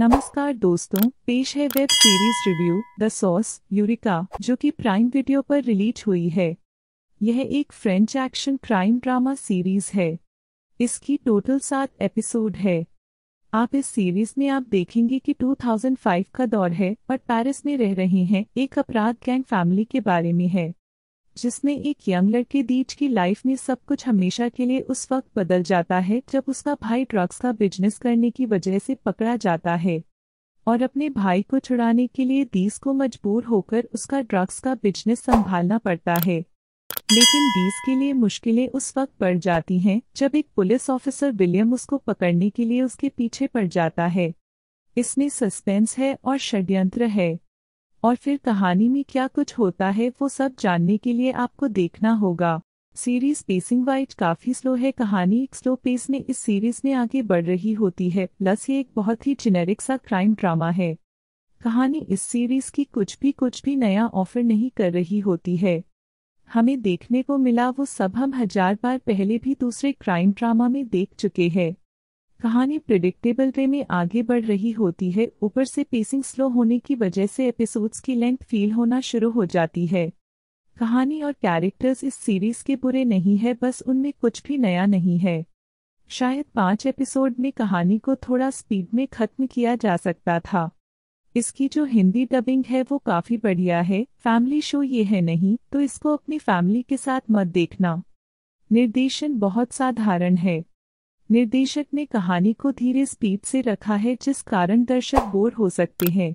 नमस्कार दोस्तों पेश है web series review the sauce eureka जो कि प्राइम वीडियो पर रिलीज हुई है यह एक French action crime drama series है इसकी टोटल सात एपिसोड है आप इस सीरीज में आप देखेंगे कि 2005 का दौर है और पेरिस में रह रहे हैं एक अपराध गैंग फैमिली के बारे में है जिसमें एक यंग लड़के दीज की लाइफ में सब कुछ हमेशा के लिए उस वक्त बदल जाता है जब उसका भाई ड्रग्स का बिजनेस करने की वजह से पकड़ा जाता है और अपने भाई को छुड़ाने के लिए दीस को मजबूर होकर उसका ड्रग्स का बिजनेस संभालना पड़ता है लेकिन दीज के लिए मुश्किलें उस वक्त पड़ जाती हैं जब एक पुलिस ऑफिसर विलियम उसको पकड़ने के लिए उसके पीछे पड़ जाता है इसमें सस्पेंस है और षड्यंत्र है और फिर कहानी में क्या कुछ होता है वो सब जानने के लिए आपको देखना होगा सीरीज पेसिंग वाइज काफी स्लो है कहानी एक स्लो पेस में इस सीरीज में आगे बढ़ रही होती है प्लस ये एक बहुत ही जेनेरिक सा क्राइम ड्रामा है कहानी इस सीरीज की कुछ भी कुछ भी नया ऑफर नहीं कर रही होती है हमें देखने को मिला वो सब हम हजार बार पहले भी दूसरे क्राइम ड्रामा में देख चुके हैं कहानी प्रिडिक्टेबल वे में आगे बढ़ रही होती है ऊपर से पेसिंग स्लो होने की वजह से एपिसोड्स की लेंथ फील होना शुरू हो जाती है कहानी और कैरेक्टर्स इस सीरीज के बुरे नहीं है बस उनमें कुछ भी नया नहीं है शायद पांच एपिसोड में कहानी को थोड़ा स्पीड में खत्म किया जा सकता था इसकी जो हिंदी डबिंग है वो काफ़ी बढ़िया है फैमिली शो ये है नहीं तो इसको अपनी फैमिली के साथ मत देखना निर्देशन बहुत साधारण है निर्देशक ने कहानी को धीरे स्पीड से रखा है जिस कारण दर्शक बोर हो सकते हैं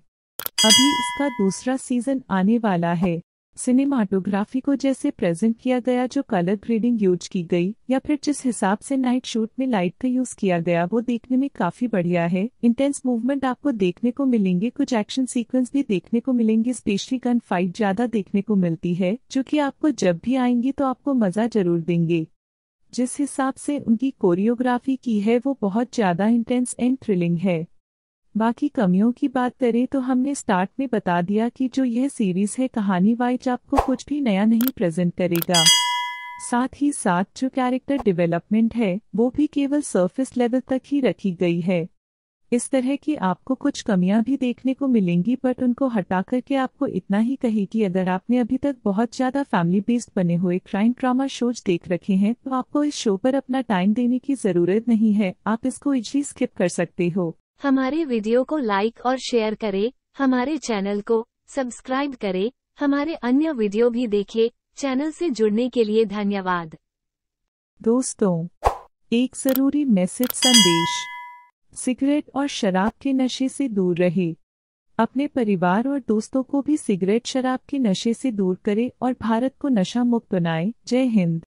अभी इसका दूसरा सीजन आने वाला है सिनेमाटोग्राफी को जैसे प्रेजेंट किया गया जो कलर ग्रेडिंग यूज की गई या फिर जिस हिसाब से नाइट शूट में लाइट का यूज किया गया वो देखने में काफी बढ़िया है इंटेंस मूवमेंट आपको देखने को मिलेंगे कुछ एक्शन सीक्वेंस भी देखने को मिलेंगे स्पेशली गन फाइट ज्यादा देखने को मिलती है जो की आपको जब भी आएंगी तो आपको मजा जरूर देंगे जिस हिसाब से उनकी कोरियोग्राफी की है वो बहुत ज़्यादा इंटेंस एंड थ्रिलिंग है बाकी कमियों की बात करें तो हमने स्टार्ट में बता दिया कि जो यह सीरीज़ है कहानी वाइज आपको कुछ भी नया नहीं प्रेजेंट करेगा साथ ही साथ जो कैरेक्टर डेवलपमेंट है वो भी केवल सरफेस लेवल तक ही रखी गई है इस तरह की आपको कुछ कमियां भी देखने को मिलेंगी बट उनको हटा करके आपको इतना ही कहे कि अगर आपने अभी तक बहुत ज़्यादा फैमिली बेस्ड बने हुए क्राइम ड्रामा शोज देख रखे हैं तो आपको इस शो पर अपना टाइम देने की ज़रूरत नहीं है आप इसको इजली स्किप कर सकते हो हमारे वीडियो को लाइक और शेयर करे हमारे चैनल को सब्सक्राइब करे हमारे अन्य वीडियो भी देखे चैनल से जुड़ने के लिए धन्यवाद दोस्तों एक जरूरी मैसेज संदेश सिगरेट और शराब के नशे से दूर रहे अपने परिवार और दोस्तों को भी सिगरेट शराब के नशे से दूर करें और भारत को नशा मुक्त बनाएं जय हिंद